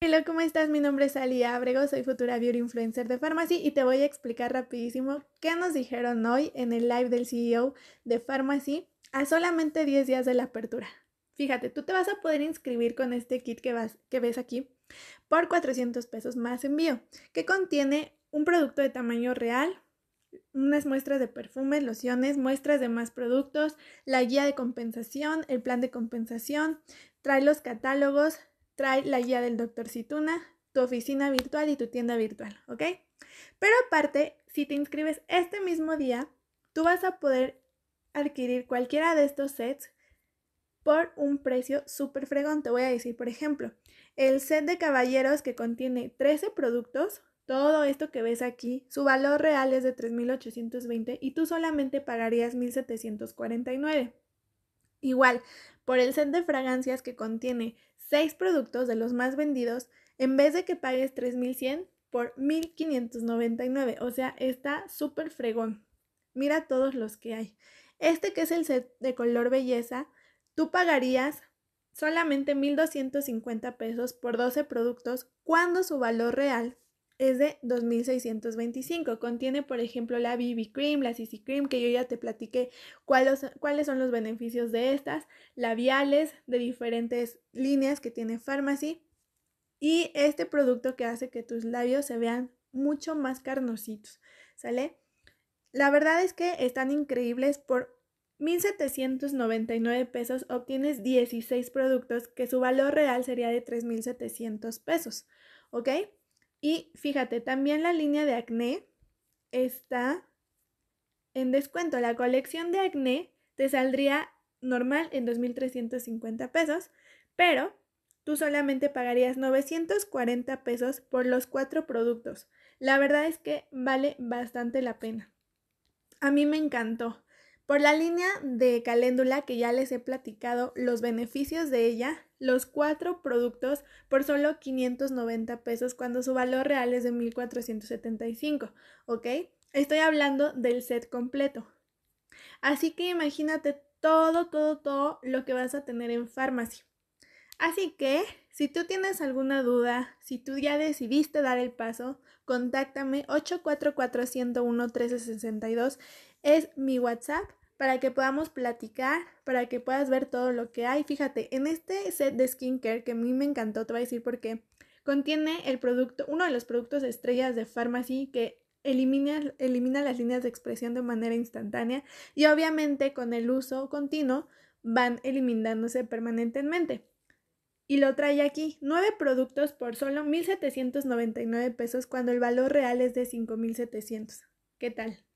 Hola, ¿cómo estás? Mi nombre es Ali Abrego, soy futura beauty influencer de Pharmacy y te voy a explicar rapidísimo qué nos dijeron hoy en el live del CEO de Pharmacy a solamente 10 días de la apertura. Fíjate, tú te vas a poder inscribir con este kit que, que ves aquí por 400 pesos más envío, que contiene un producto de tamaño real, unas muestras de perfumes, lociones, muestras de más productos, la guía de compensación, el plan de compensación, trae los catálogos, trae la guía del doctor Cituna, tu oficina virtual y tu tienda virtual, ¿ok? Pero aparte, si te inscribes este mismo día, tú vas a poder adquirir cualquiera de estos sets por un precio súper fregón. Te voy a decir, por ejemplo, el set de caballeros que contiene 13 productos, todo esto que ves aquí, su valor real es de 3.820 y tú solamente pagarías 1.749. Igual, por el set de fragancias que contiene 6 productos de los más vendidos, en vez de que pagues 3.100 por 1.599, o sea, está súper fregón. Mira todos los que hay. Este que es el set de color belleza, tú pagarías solamente 1.250 pesos por 12 productos cuando su valor real es de 2625. Contiene, por ejemplo, la BB Cream, la CC Cream, que yo ya te platiqué cuáles, cuáles son los beneficios de estas, labiales de diferentes líneas que tiene Pharmacy y este producto que hace que tus labios se vean mucho más carnositos, ¿sale? La verdad es que están increíbles por 1.799 pesos obtienes 16 productos que su valor real sería de 3.700 pesos, ¿ok? Y fíjate, también la línea de acné está en descuento. La colección de acné te saldría normal en 2.350 pesos, pero tú solamente pagarías 940 pesos por los cuatro productos. La verdad es que vale bastante la pena. A mí me encantó. Por la línea de caléndula que ya les he platicado los beneficios de ella, los cuatro productos por solo 590 pesos cuando su valor real es de 1475, ¿ok? Estoy hablando del set completo. Así que imagínate todo, todo, todo lo que vas a tener en farmacia. Así que, si tú tienes alguna duda, si tú ya decidiste dar el paso, contáctame 844-101-1362. Es mi WhatsApp para que podamos platicar, para que puedas ver todo lo que hay. Fíjate, en este set de skincare que a mí me encantó, te voy a decir por qué, contiene el producto, uno de los productos estrellas de Pharmacy que elimina, elimina las líneas de expresión de manera instantánea y obviamente con el uso continuo van eliminándose permanentemente. Y lo trae aquí, nueve productos por solo 1.799 pesos cuando el valor real es de 5.700. ¿Qué tal?